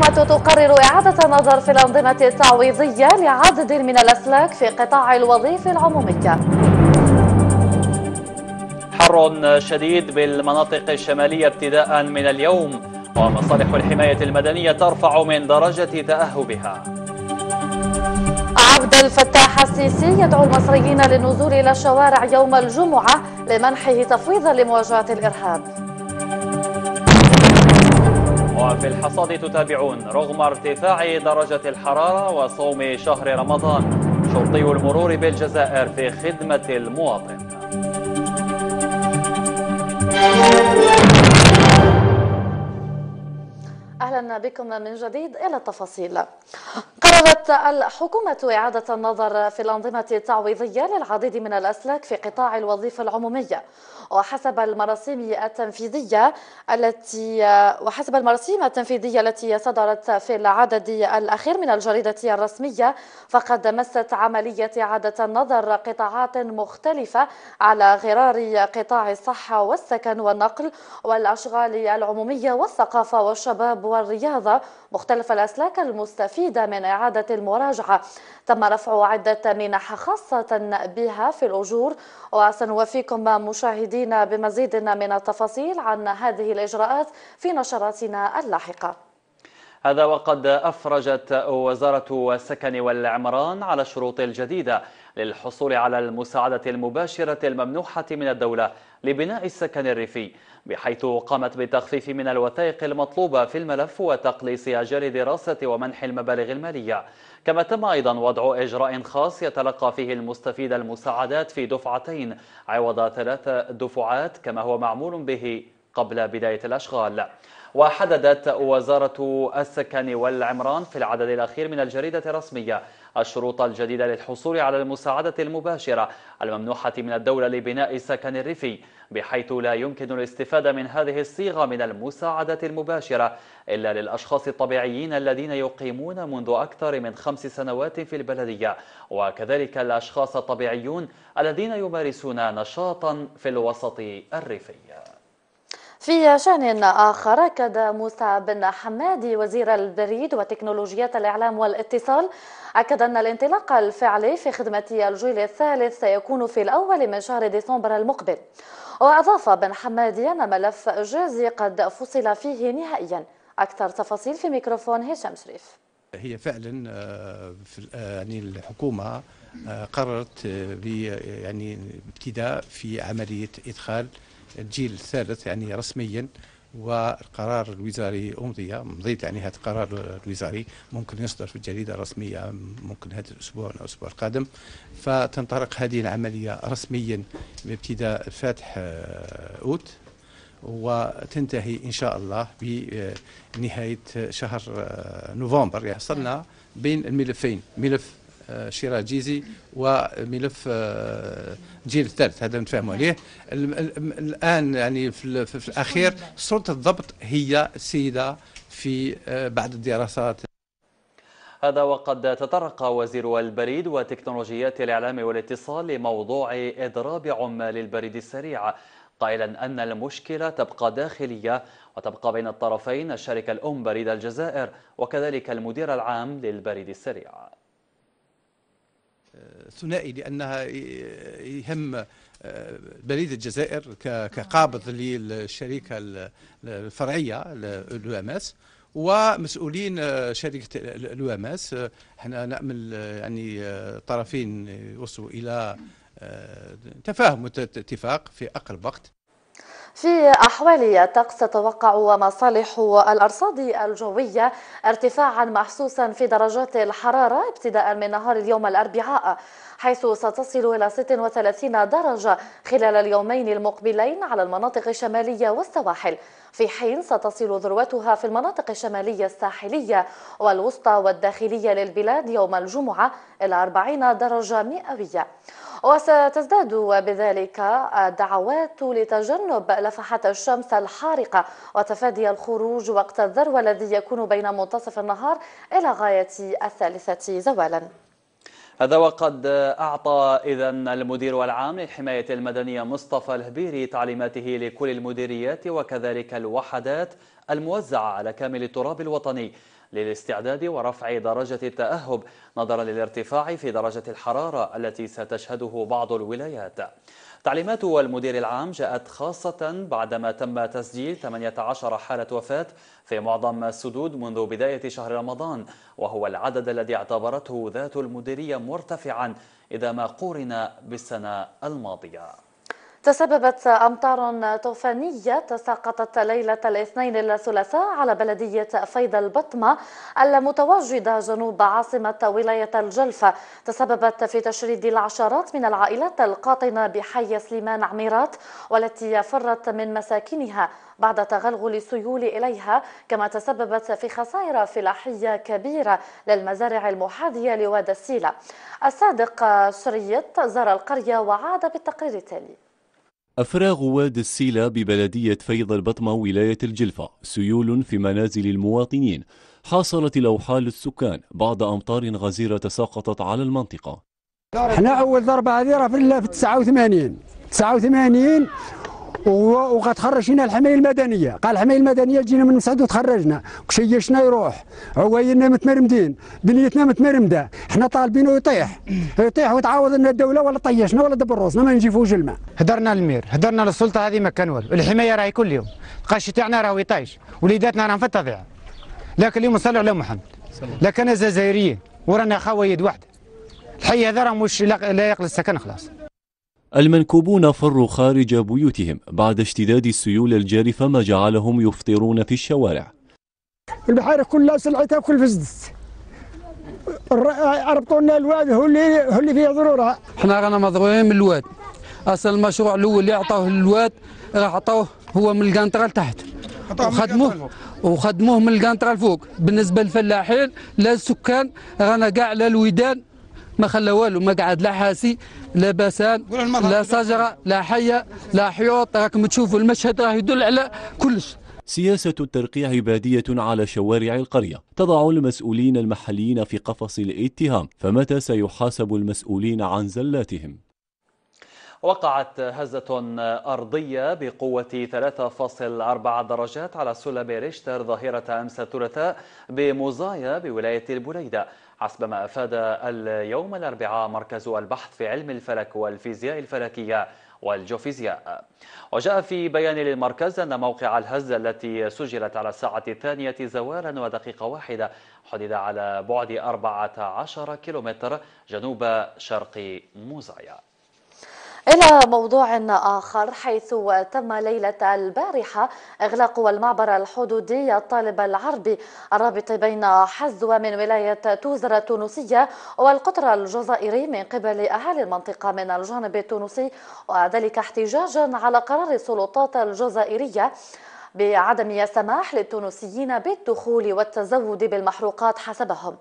الحكومة تقرر إعادة النظر في الأنظمة التعويضية لعدد من الأسلاك في قطاع الوظيفة العمومية حر شديد بالمناطق الشمالية ابتداء من اليوم ومصالح الحماية المدنية ترفع من درجة تأهبها عبد الفتاح السيسي يدعو المصريين للنزول إلى الشوارع يوم الجمعة لمنحه تفويضا لمواجهة الإرهاب وفي الحصاد تتابعون رغم ارتفاع درجة الحرارة وصوم شهر رمضان شرطي المرور بالجزائر في خدمة المواطن أهلا بكم من جديد إلى التفاصيل قررت الحكومة إعادة النظر في الأنظمة التعويضية للعديد من الأسلاك في قطاع الوظيفة العمومية وحسب المراسيم التنفيذية التي وحسب المراسيم التنفيذية التي صدرت في العدد الأخير من الجريدة الرسمية فقد مست عملية إعادة النظر قطاعات مختلفة على غرار قطاع الصحة والسكن والنقل والأشغال العمومية والثقافة والشباب والرياضة مختلف الأسلاك المستفيدة من إعادة المراجعة تم رفع عدة منح خاصة بها في الأجور وسنوفيكم مشاهدينا بمزيد من التفاصيل عن هذه الإجراءات في نشراتنا اللاحقة هذا وقد أفرجت وزارة السكن والعمران على الشروط الجديدة للحصول على المساعدة المباشرة الممنوحة من الدولة لبناء السكن الريفي بحيث قامت بالتخفيف من الوثائق المطلوبة في الملف وتقليص أجل دراسة ومنح المبالغ المالية كما تم أيضا وضع إجراء خاص يتلقى فيه المستفيد المساعدات في دفعتين عوض ثلاث دفعات كما هو معمول به قبل بداية الأشغال وحددت وزارة السكن والعمران في العدد الأخير من الجريدة الرسمية الشروط الجديدة للحصول على المساعدة المباشرة الممنوحة من الدولة لبناء السكن الريفي بحيث لا يمكن الاستفادة من هذه الصيغة من المساعدة المباشرة إلا للأشخاص الطبيعيين الذين يقيمون منذ أكثر من خمس سنوات في البلدية وكذلك الأشخاص الطبيعيون الذين يمارسون نشاطا في الوسط الريفي في شأن آخر أكد موسى بن حمادي وزير البريد وتكنولوجيات الإعلام والاتصال أكد أن الانطلاق الفعلي في خدمة الجيل الثالث سيكون في الأول من شهر ديسمبر المقبل وأضاف بن حمادي أن ملف جازي قد فصل فيه نهائيا أكثر تفاصيل في ميكروفون هشام شريف هي فعلا آه، آه، يعني الحكومه آه، قررت يعني ابتداء في عمليه ادخال الجيل الثالث يعني رسميا والقرار الوزاري أمضي مضيت يعني هذا القرار الوزاري ممكن يصدر في الجريدة الرسمية ممكن هذا الأسبوع أو الأسبوع القادم فتنطلق هذه العملية رسميا بابتداء فاتح آه، أوت وتنتهي إن شاء الله بنهاية شهر آه، نوفمبر يعني صرنا بين الملفين ملف شيرا جيزي وملف آه، جيل الثالث هذا نتفاهموا عليه الان يعني في, في الاخير سلطه الضبط هي السيده في آه، بعد الدراسات هذا وقد تطرق وزير البريد وتكنولوجيات الإعلام والاتصال لموضوع إضراب عمال البريد السريع قائلا أن المشكلة تبقى داخلية وتبقى بين الطرفين الشركة الأم بريد الجزائر وكذلك المدير العام للبريد السريع ثنائي لانها يهم آه، بريد الجزائر كقابض للشركه الفرعيه لو ام اس ومسؤولين آه، شركه لو ام اس احنا نامل آه، يعني طرفين يوصلوا الى تفاهم واتفاق في اقرب وقت في أحوال الطقس تتوقع مصالح الأرصاد الجوية ارتفاعا محسوسا في درجات الحرارة ابتداء من نهار اليوم الأربعاء حيث ستصل إلى 36 درجة خلال اليومين المقبلين على المناطق الشمالية والسواحل في حين ستصل ذروتها في المناطق الشمالية الساحلية والوسطى والداخلية للبلاد يوم الجمعة إلى 40 درجة مئوية وستزداد بذلك الدعوات لتجنب لفحات الشمس الحارقة وتفادي الخروج وقت الذروة الذي يكون بين منتصف النهار إلى غاية الثالثة زوالا هذا وقد أعطى إذا المدير العام للحماية المدنية مصطفى الهبيري تعليماته لكل المديريات وكذلك الوحدات الموزعة على كامل التراب الوطني للاستعداد ورفع درجة التأهب نظرا للارتفاع في درجة الحرارة التي ستشهده بعض الولايات تعليمات المدير العام جاءت خاصة بعدما تم تسجيل 18 حالة وفاة في معظم السدود منذ بداية شهر رمضان وهو العدد الذي اعتبرته ذات المديرية مرتفعا إذا ما قورن بالسنة الماضية تسببت أمطار طوفانية تساقطت ليلة الاثنين الثلاثاء على بلدية فيض البطمة المتواجدة جنوب عاصمة ولاية الجلفة تسببت في تشريد العشرات من العائلات القاطنة بحي سليمان عميرات والتي فرت من مساكنها بعد تغلغل السيول إليها كما تسببت في خسائر فلاحية كبيرة للمزارع المحاذية لوادي السيلة الصادق شريط زار القرية وعاد بالتقرير التالي أفراغ واد السيلة ببلدية فيض البطمة ولاية الجلفة سيول في منازل المواطنين حاصرت الأوحال السكان بعد أمطار غزيرة تساقطت على المنطقة احنا أول ضربة هذه راه في 89 89 وغتخرج هنا الحمايه المدنيه قال الحمايه المدنيه جينا من مسعد وتخرجنا وشيشنا يروح عواينا متمرمدين بنيتنا متمرمده احنا طالبينه يطيح يطيح وتعاوض لنا الدوله ولا طيشنا ولا دبر روسنا ما نجيفوش الماء هدرنا للمير هدرنا للسلطه هذه ما كان والو الحمايه راهي كل يوم القش تاعنا راهو يطيش وليداتنا راهم في لكن اليوم نصلوا على محمد لكن الجزائريين ورانا خوايد وحده الحي هذا راه مش لا يقل السكن خلاص المنكوبون فروا خارج بيوتهم بعد اشتداد السيول الجارفة ما جعلهم يفطرون في الشوارع البحيرة كلها سلعتها كل فزدت ربطوا لنا الواد هو اللي هو اللي فيه ضروره حنا رانا مضرورين من الواد اصل المشروع الاول اللي عطوه للواد راه عطوه هو من القنطره لتحت وخدموه وخدموه من القنطره لفوق بالنسبه للفلاحين لا السكان رانا كاع لا الويدان ما خلى والو ما قعد لا حاسي لا بسان لا شجره لا حيه لا حيوط راكم تشوفوا المشهد راه يدل على كلش سياسة الترقيع بادية على شوارع القرية تضع المسؤولين المحليين في قفص الاتهام فمتى سيحاسب المسؤولين عن زلاتهم؟ وقعت هزة أرضية بقوة 3.4 درجات على سلم ريشتر ظهيرة أمس الثلاثاء بموزايا بولاية البليدة حسب ما أفاد اليوم الأربعاء مركز البحث في علم الفلك والفيزياء الفلكية والجوفيزياء وجاء في بيان للمركز أن موقع الهزة التي سجلت على الساعة الثانية زوالا ودقيقة واحدة حدد على بعد 14 كيلومتر جنوب شرق موزايا إلى موضوع آخر حيث تم ليلة البارحة إغلاق المعبر الحدودي الطالب العربي الرابط بين حزوة من ولاية توزر التونسية والقطر الجزائري من قبل أهالي المنطقة من الجانب التونسي وذلك احتجاجا على قرار السلطات الجزائرية بعدم السماح للتونسيين بالدخول والتزود بالمحروقات حسبهم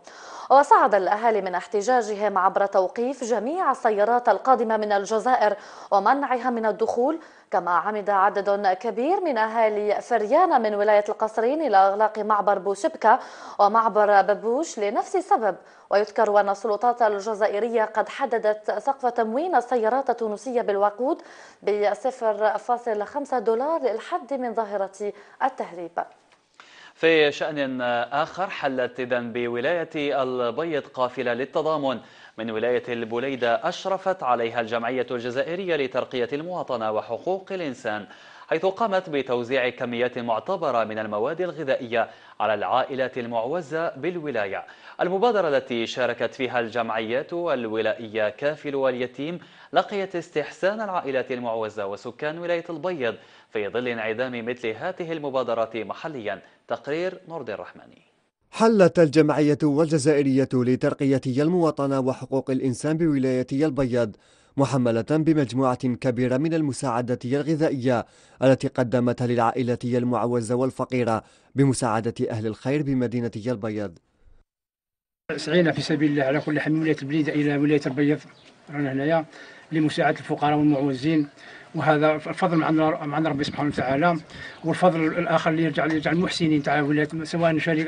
وصعد الأهالي من احتجاجهم عبر توقيف جميع السيارات القادمة من الجزائر ومنعها من الدخول كما عمد عدد كبير من أهالي فريانة من ولاية القصرين إلى إغلاق معبر بوشبكة ومعبر ببوش لنفس السبب ويذكر أن السلطات الجزائرية قد حددت سقف تموين السيارات التونسية بالوقود ب 0.5 دولار للحد من ظاهرة التهريب في شأن آخر حلت إذا بولاية البيض قافلة للتضامن من ولاية البليدة أشرفت عليها الجمعية الجزائرية لترقية المواطنة وحقوق الإنسان حيث قامت بتوزيع كميات معتبرة من المواد الغذائية على العائلات المعوزة بالولاية المبادرة التي شاركت فيها الجمعيات الولائية كافل واليتيم لقيت استحسان العائلات المعوزة وسكان ولاية البيض في ظل انعدام مثل هاته المبادرات محليا تقرير نورد الرحماني حلت الجمعية والجزائرية لترقية المواطنة وحقوق الإنسان بولاية البيض محملة بمجموعة كبيرة من المساعدة الغذائية التي قدمتها للعائلة المعوزة والفقيرة بمساعدة أهل الخير بمدينة البيض سعينا في سبيل الله على كل حال من ولاية البليدة إلى ولاية البيض رانا هنايا لمساعدة الفقراء والمعوزين وهذا فضل من عند ربي سبحانه وتعالى والفضل الاخر اللي يرجع يرجع المحسنين تاع ولايه سواء شريك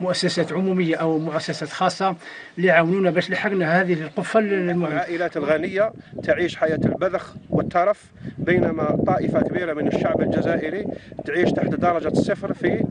مؤسسات عموميه او مؤسسات خاصه اللي عاونونا باش لحقنا هذه القفه العائلات الغنيه تعيش حياه البذخ والترف بينما طائفه كبيره من الشعب الجزائري تعيش تحت درجه الصفر في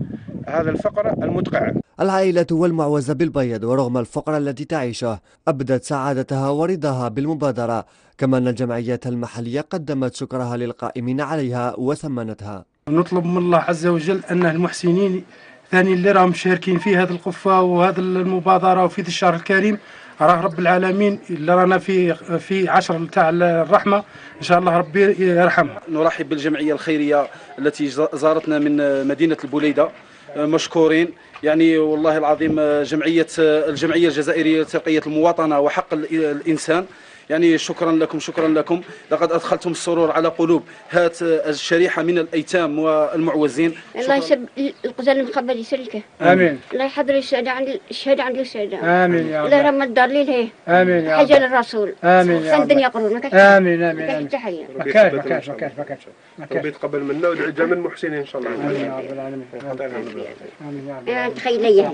هذا الفقر المدقع العائلة والمعوزة بالبيض ورغم الفقر التي تعيشه أبدت سعادتها ورضاها بالمبادرة كما أن الجمعيات المحلية قدمت شكرها للقائمين عليها وثمنتها نطلب من الله عز وجل أن المحسنين ثاني اللي راهم مشاركين في هذه القفة وهذا المبادرة وفي ذي الشهر الكريم راه رب العالمين اللي رانا في في عشر تاع الرحمه ان شاء الله ربي يرحمها نرحب بالجمعيه الخيريه التي زارتنا من مدينه البوليده مشكورين يعني والله العظيم آه، جمعيه آه، الجمعيه الجزائريه لترقيه المواطنه وحق الانسان يعني شكرا لكم شكرا لكم لقد أدخلتم السرور على قلوب هات الشريحة من الأيتام والمعوزين الله يشرب القزال المخبل يسلكه آمين الله يحضر الشهاده عند الشهادة عند الشهاده آمين يا رب الله الدار الدليل هي آمين يا رب حجة للرسول آمين يا رب الدنيا قرون آمين آمين ما ما كانش ما كانش ما كانش ما كانش ربي يتقبل منا ويدعي جميع المحسنين إن شاء الله آمين يا رب العالمين آمين يا رب آه، تخيل لي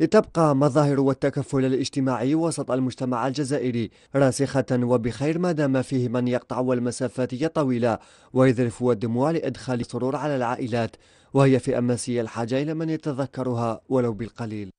لتبقى مظاهر التكفل الاجتماعي وسط المجتمع الجزائري راسخة وبخير ما دام فيه من يقطع المسافات الطويلة ويذرف الدموع لإدخال سرور على العائلات وهي في أماسي الحاجة إلى من يتذكرها ولو بالقليل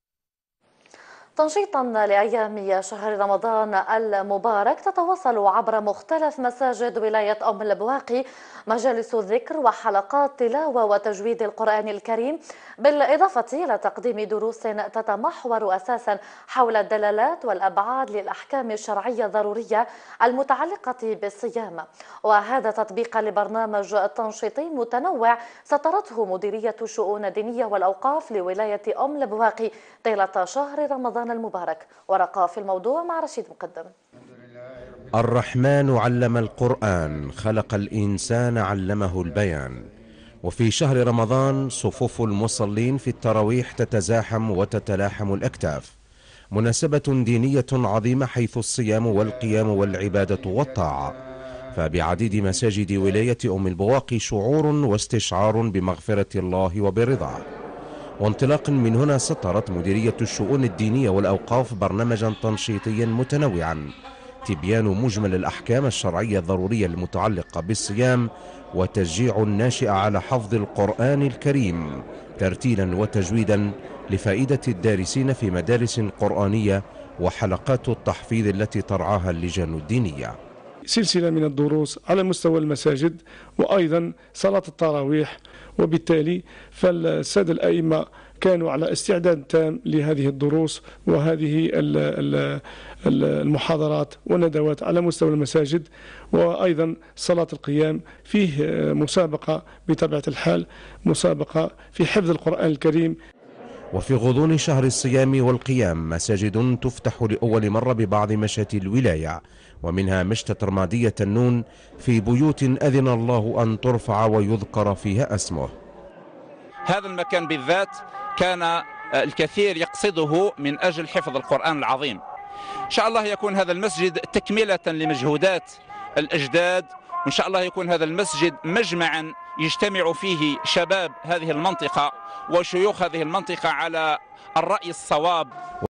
تنشيطا لأيام شهر رمضان المبارك تتواصل عبر مختلف مساجد ولاية أم البواقي مجالس الذكر وحلقات تلاوة وتجويد القرآن الكريم بالإضافة إلى تقديم دروس تتمحور أساسا حول الدلالات والأبعاد للأحكام الشرعية الضرورية المتعلقة بالصيام وهذا تطبيقا لبرنامج تنشيطي متنوع سطرته مديرية الشؤون الدينية والأوقاف لولاية أم البواقي طيلة شهر رمضان رمضان المبارك ورقة في الموضوع مع رشيد مقدم الرحمن علم القرآن خلق الإنسان علمه البيان وفي شهر رمضان صفوف المصلين في التراويح تتزاحم وتتلاحم الأكتاف مناسبة دينية عظيمة حيث الصيام والقيام والعبادة والطاعة فبعديد مساجد ولاية أم البواقي شعور واستشعار بمغفرة الله وبرضاه وانطلاقا من هنا سطرت مديرية الشؤون الدينية والأوقاف برنامجا تنشيطيا متنوعا تبيان مجمل الأحكام الشرعية الضرورية المتعلقة بالصيام وتشجيع الناشئ على حفظ القرآن الكريم ترتيلا وتجويدا لفائدة الدارسين في مدارس قرآنية وحلقات التحفيظ التي ترعاها اللجان الدينية سلسلة من الدروس على مستوى المساجد وأيضا صلاة التراويح وبالتالي فالسادة الأئمة كانوا على استعداد تام لهذه الدروس وهذه المحاضرات والندوات على مستوى المساجد وأيضا صلاة القيام فيه مسابقة بطبيعة الحال مسابقة في حفظ القرآن الكريم وفي غضون شهر الصيام والقيام مساجد تفتح لأول مرة ببعض مشاتي الولاية ومنها مشتة رمادية النون في بيوت أذن الله أن ترفع ويذكر فيها اسمه هذا المكان بالذات كان آه، الكثير يقصده من أجل حفظ القرآن العظيم إن شاء الله يكون هذا المسجد تكملة لمجهودات الأجداد وإن شاء الله يكون هذا المسجد مجمعا يجتمع فيه شباب هذه المنطقة وشيوخ هذه المنطقة على الرأي الصواب